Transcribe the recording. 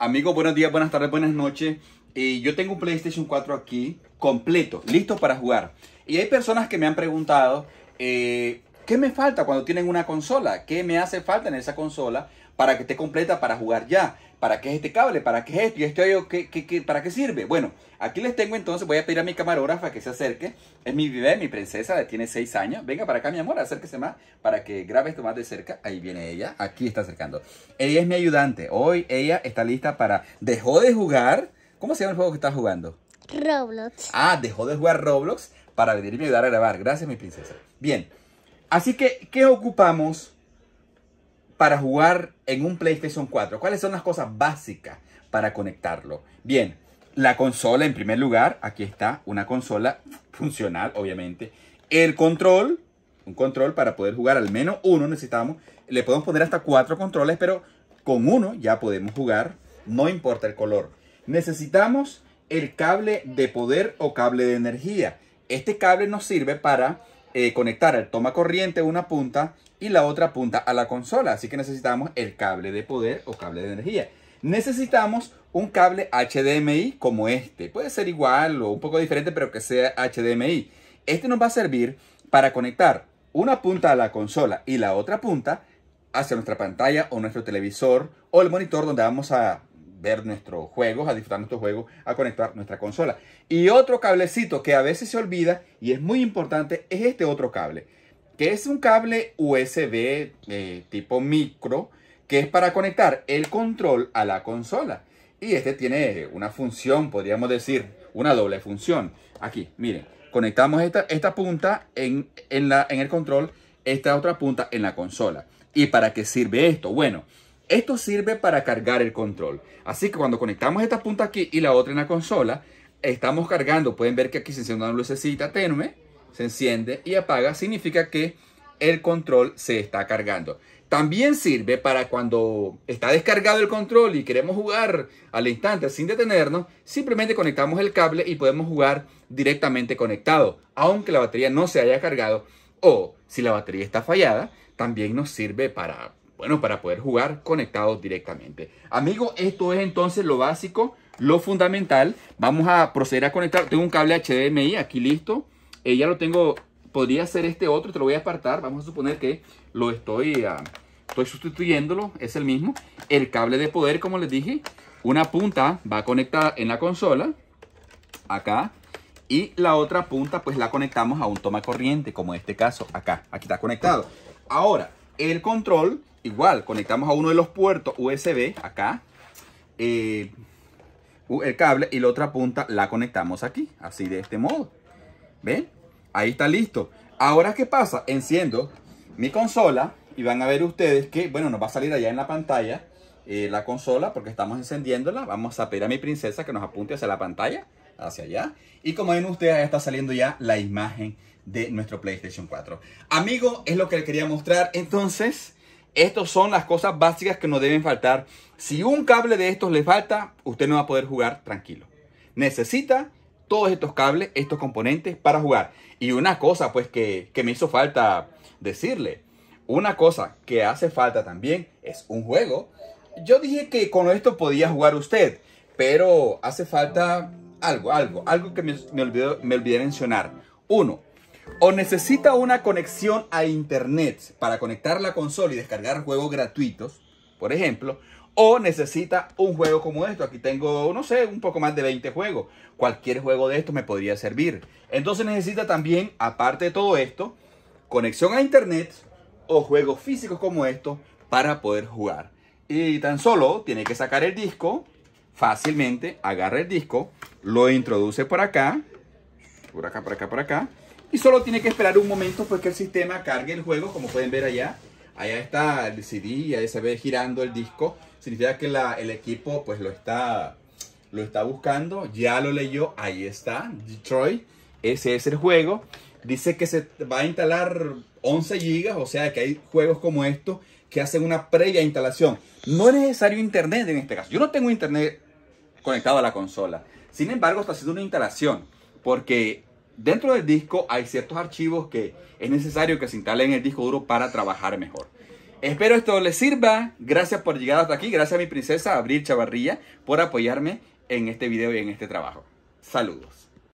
Amigos, buenos días, buenas tardes, buenas noches. Y eh, yo tengo un PlayStation 4 aquí completo, listo para jugar. Y hay personas que me han preguntado, eh, ¿Qué me falta cuando tienen una consola? ¿Qué me hace falta en esa consola para que esté completa para jugar ya? ¿Para qué es este cable? ¿Para qué es esto? ¿Y esto ¿Qué, para qué sirve? Bueno, aquí les tengo entonces, voy a pedir a mi camarógrafa que se acerque. Es mi bebé, mi princesa, tiene seis años. Venga para acá, mi amor, acérquese más para que grabe esto más de cerca. Ahí viene ella, aquí está acercando. Ella es mi ayudante. Hoy ella está lista para... Dejó de jugar... ¿Cómo se llama el juego que está jugando? Roblox. Ah, dejó de jugar Roblox para venirme a ayudar a grabar. Gracias, mi princesa. Bien, Así que, ¿qué ocupamos para jugar en un PlayStation 4? ¿Cuáles son las cosas básicas para conectarlo? Bien, la consola en primer lugar, aquí está, una consola funcional, obviamente. El control, un control para poder jugar al menos uno necesitamos. Le podemos poner hasta cuatro controles, pero con uno ya podemos jugar, no importa el color. Necesitamos el cable de poder o cable de energía. Este cable nos sirve para eh, conectar al toma corriente una punta y la otra punta a la consola. Así que necesitamos el cable de poder o cable de energía. Necesitamos un cable HDMI como este. Puede ser igual o un poco diferente, pero que sea HDMI. Este nos va a servir para conectar una punta a la consola y la otra punta hacia nuestra pantalla o nuestro televisor o el monitor donde vamos a ver nuestros juegos, a disfrutar nuestros juegos, a conectar nuestra consola. Y otro cablecito que a veces se olvida y es muy importante es este otro cable, que es un cable USB eh, tipo micro, que es para conectar el control a la consola. Y este tiene una función, podríamos decir, una doble función. Aquí, miren, conectamos esta, punta en, la, en el control, esta otra punta en la consola. ¿Y para qué sirve esto? Bueno, esto sirve para cargar el control. Así que cuando conectamos esta punta aquí y la otra en la consola, estamos cargando. Pueden ver que aquí se enciende una lucecita tenue, se enciende y apaga. Significa que el control se está cargando. También sirve para cuando está descargado el control y queremos jugar al instante sin detenernos, simplemente conectamos el cable y podemos jugar directamente conectado, aunque la batería no se haya cargado o si la batería está fallada, también nos sirve para bueno, para poder jugar conectados directamente. Amigo, esto es entonces lo básico, lo fundamental. Vamos a proceder a conectar. Tengo un cable HDMI aquí listo. Eh, ya lo tengo, podría ser este otro, te lo voy a apartar. Vamos a suponer que lo estoy, ah, estoy sustituyéndolo, es el mismo. El cable de poder, como les dije, una punta va conectada en la consola, acá. Y la otra punta pues la conectamos a un toma corriente, como en este caso acá. Aquí está conectado. Ahora, el control igual, conectamos a uno de los puertos USB acá. Eh, el cable y la otra punta la conectamos aquí, así de este modo. ¿Ven? Ahí está listo. Ahora, ¿qué pasa? Enciendo mi consola y van a ver ustedes que, bueno, nos va a salir allá en la pantalla eh, la consola porque estamos encendiéndola. Vamos a pedir a mi princesa que nos apunte hacia la pantalla, hacia allá. Y como ven ustedes, está saliendo ya la imagen de nuestro PlayStation 4. Amigo, es lo que les quería mostrar. Entonces... Estas son las cosas básicas que no deben faltar. Si un cable de estos le falta, usted no va a poder jugar tranquilo. Necesita todos estos cables, estos componentes para jugar. Y una cosa pues que, me hizo falta decirle, una cosa que hace falta también es un juego. Yo dije que con esto podía jugar usted, pero hace falta algo, algo, algo que me, me olvidé mencionar. Uno, o necesita una conexión a internet para conectar la consola y descargar juegos gratuitos, por ejemplo, o necesita un juego como esto. Aquí tengo, no sé, un poco más de 20 juegos. Cualquier juego de estos me podría servir. Entonces necesita también, aparte de todo esto, conexión a internet o juegos físicos como estos para poder jugar. Y tan solo tiene que sacar el disco fácilmente, agarra el disco, lo introduce por acá, por acá, por acá, por acá, y solo tiene que esperar un momento pues que el sistema cargue el juego, como pueden ver allá. Allá está el CD, ahí se ve girando el disco. Significa que la, el equipo pues lo está, lo está buscando, ya lo leyó, ahí está, Detroit, ese es el juego. Dice que se va a instalar 11 gigas, o sea que hay juegos como estos que hacen una previa instalación. No es necesario internet en este caso. Yo no tengo internet conectado a la consola. Sin embargo, está haciendo una instalación porque dentro del disco hay ciertos archivos que es necesario que se instalen en el disco duro para trabajar mejor. Espero esto les sirva. Gracias por llegar hasta aquí. Gracias a mi princesa Abril Chavarría por apoyarme en este video y en este trabajo. Saludos.